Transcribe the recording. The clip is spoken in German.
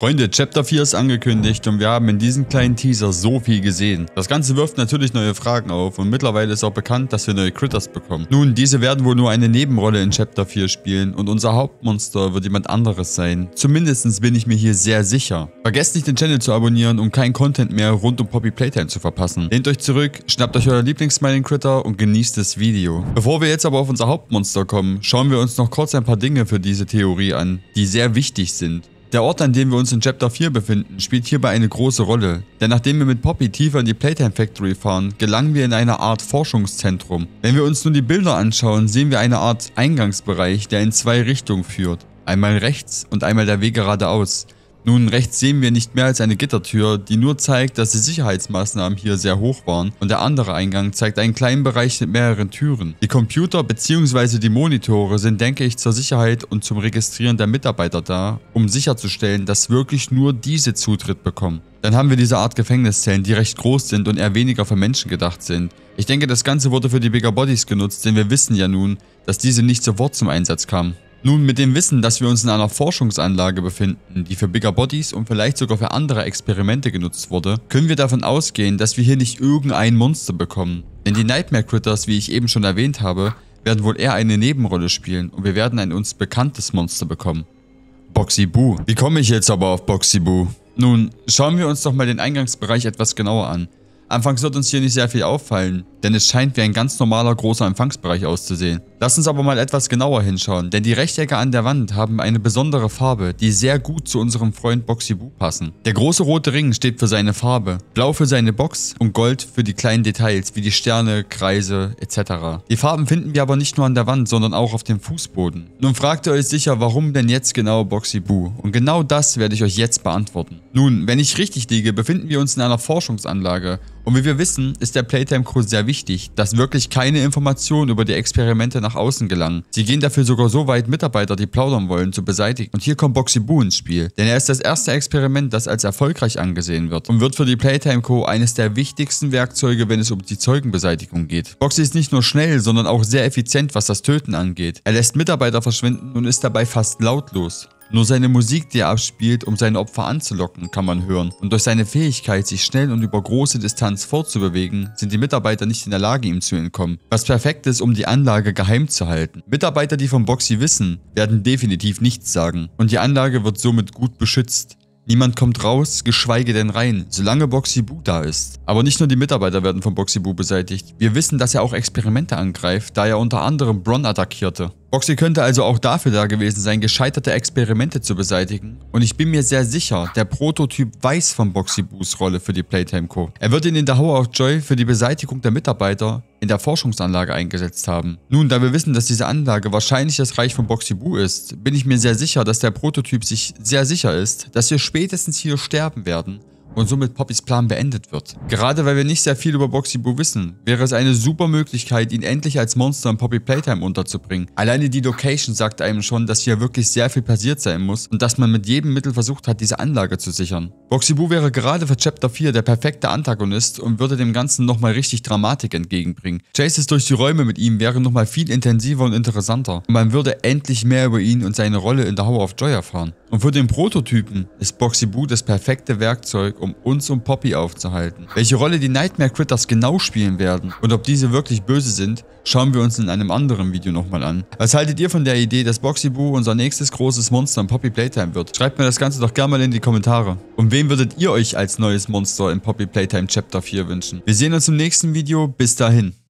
Freunde, Chapter 4 ist angekündigt und wir haben in diesem kleinen Teaser so viel gesehen. Das Ganze wirft natürlich neue Fragen auf und mittlerweile ist auch bekannt, dass wir neue Critters bekommen. Nun, diese werden wohl nur eine Nebenrolle in Chapter 4 spielen und unser Hauptmonster wird jemand anderes sein. Zumindest bin ich mir hier sehr sicher. Vergesst nicht den Channel zu abonnieren, um keinen Content mehr rund um Poppy Playtime zu verpassen. Lehnt euch zurück, schnappt euch euer Lieblingssmiling Critter und genießt das Video. Bevor wir jetzt aber auf unser Hauptmonster kommen, schauen wir uns noch kurz ein paar Dinge für diese Theorie an, die sehr wichtig sind. Der Ort, an dem wir uns in Chapter 4 befinden, spielt hierbei eine große Rolle, denn nachdem wir mit Poppy tiefer in die Playtime Factory fahren, gelangen wir in eine Art Forschungszentrum. Wenn wir uns nun die Bilder anschauen, sehen wir eine Art Eingangsbereich, der in zwei Richtungen führt, einmal rechts und einmal der Weg geradeaus. Nun rechts sehen wir nicht mehr als eine Gittertür, die nur zeigt, dass die Sicherheitsmaßnahmen hier sehr hoch waren und der andere Eingang zeigt einen kleinen Bereich mit mehreren Türen. Die Computer bzw. die Monitore sind denke ich zur Sicherheit und zum Registrieren der Mitarbeiter da, um sicherzustellen, dass wirklich nur diese Zutritt bekommen. Dann haben wir diese Art Gefängniszellen, die recht groß sind und eher weniger für Menschen gedacht sind. Ich denke, das Ganze wurde für die Bigger Bodies genutzt, denn wir wissen ja nun, dass diese nicht sofort zum Einsatz kamen. Nun, mit dem Wissen, dass wir uns in einer Forschungsanlage befinden, die für Bigger Bodies und vielleicht sogar für andere Experimente genutzt wurde, können wir davon ausgehen, dass wir hier nicht irgendein Monster bekommen. Denn die Nightmare Critters, wie ich eben schon erwähnt habe, werden wohl eher eine Nebenrolle spielen und wir werden ein uns bekanntes Monster bekommen. Boxy Boo. Wie komme ich jetzt aber auf Boxy Boo? Nun, schauen wir uns doch mal den Eingangsbereich etwas genauer an. Anfangs wird uns hier nicht sehr viel auffallen, denn es scheint wie ein ganz normaler großer Empfangsbereich auszusehen. Lass uns aber mal etwas genauer hinschauen, denn die Rechtecke an der Wand haben eine besondere Farbe, die sehr gut zu unserem Freund Boxy Boo passen. Der große rote Ring steht für seine Farbe, blau für seine Box und gold für die kleinen Details wie die Sterne, Kreise etc. Die Farben finden wir aber nicht nur an der Wand, sondern auch auf dem Fußboden. Nun fragt ihr euch sicher, warum denn jetzt genau Boxy Boo? Und genau das werde ich euch jetzt beantworten. Nun, wenn ich richtig liege, befinden wir uns in einer Forschungsanlage und wie wir wissen, ist der Playtime-Code sehr wichtig, dass wirklich keine Informationen über die Experimente nach außen gelangen. Sie gehen dafür sogar so weit, Mitarbeiter, die plaudern wollen, zu beseitigen. Und hier kommt Boxy Boo ins Spiel, denn er ist das erste Experiment, das als erfolgreich angesehen wird und wird für die Playtime Co. eines der wichtigsten Werkzeuge, wenn es um die Zeugenbeseitigung geht. Boxy ist nicht nur schnell, sondern auch sehr effizient, was das Töten angeht. Er lässt Mitarbeiter verschwinden und ist dabei fast lautlos. Nur seine Musik, die er abspielt, um seine Opfer anzulocken, kann man hören. Und durch seine Fähigkeit, sich schnell und über große Distanz fortzubewegen, sind die Mitarbeiter nicht in der Lage, ihm zu entkommen. Was perfekt ist, um die Anlage geheim zu halten. Mitarbeiter, die vom Boxy wissen, werden definitiv nichts sagen. Und die Anlage wird somit gut beschützt. Niemand kommt raus, geschweige denn rein, solange Boxy Boo da ist. Aber nicht nur die Mitarbeiter werden von Boxy Boo beseitigt. Wir wissen, dass er auch Experimente angreift, da er unter anderem Bron attackierte. Boxy könnte also auch dafür da gewesen sein, gescheiterte Experimente zu beseitigen. Und ich bin mir sehr sicher, der Prototyp weiß von Boxy Boos Rolle für die Playtime Co. Er wird ihn in der Hour of Joy für die Beseitigung der Mitarbeiter in der Forschungsanlage eingesetzt haben. Nun, da wir wissen, dass diese Anlage wahrscheinlich das Reich von Boxibu ist, bin ich mir sehr sicher, dass der Prototyp sich sehr sicher ist, dass wir spätestens hier sterben werden und somit Poppys Plan beendet wird. Gerade weil wir nicht sehr viel über Boxy Boo wissen, wäre es eine super Möglichkeit, ihn endlich als Monster in Poppy Playtime unterzubringen. Alleine die Location sagt einem schon, dass hier wirklich sehr viel passiert sein muss und dass man mit jedem Mittel versucht hat, diese Anlage zu sichern. Boxy Boo wäre gerade für Chapter 4 der perfekte Antagonist und würde dem Ganzen nochmal richtig Dramatik entgegenbringen. Chases durch die Räume mit ihm wäre nochmal viel intensiver und interessanter und man würde endlich mehr über ihn und seine Rolle in The Hour of Joy erfahren. Und für den Prototypen ist Boxy Boo das perfekte Werkzeug, um um uns und Poppy aufzuhalten. Welche Rolle die Nightmare Critters genau spielen werden und ob diese wirklich böse sind, schauen wir uns in einem anderen Video nochmal an. Was haltet ihr von der Idee, dass Boxy Boo unser nächstes großes Monster in Poppy Playtime wird? Schreibt mir das Ganze doch gerne mal in die Kommentare. Und wen würdet ihr euch als neues Monster in Poppy Playtime Chapter 4 wünschen? Wir sehen uns im nächsten Video. Bis dahin.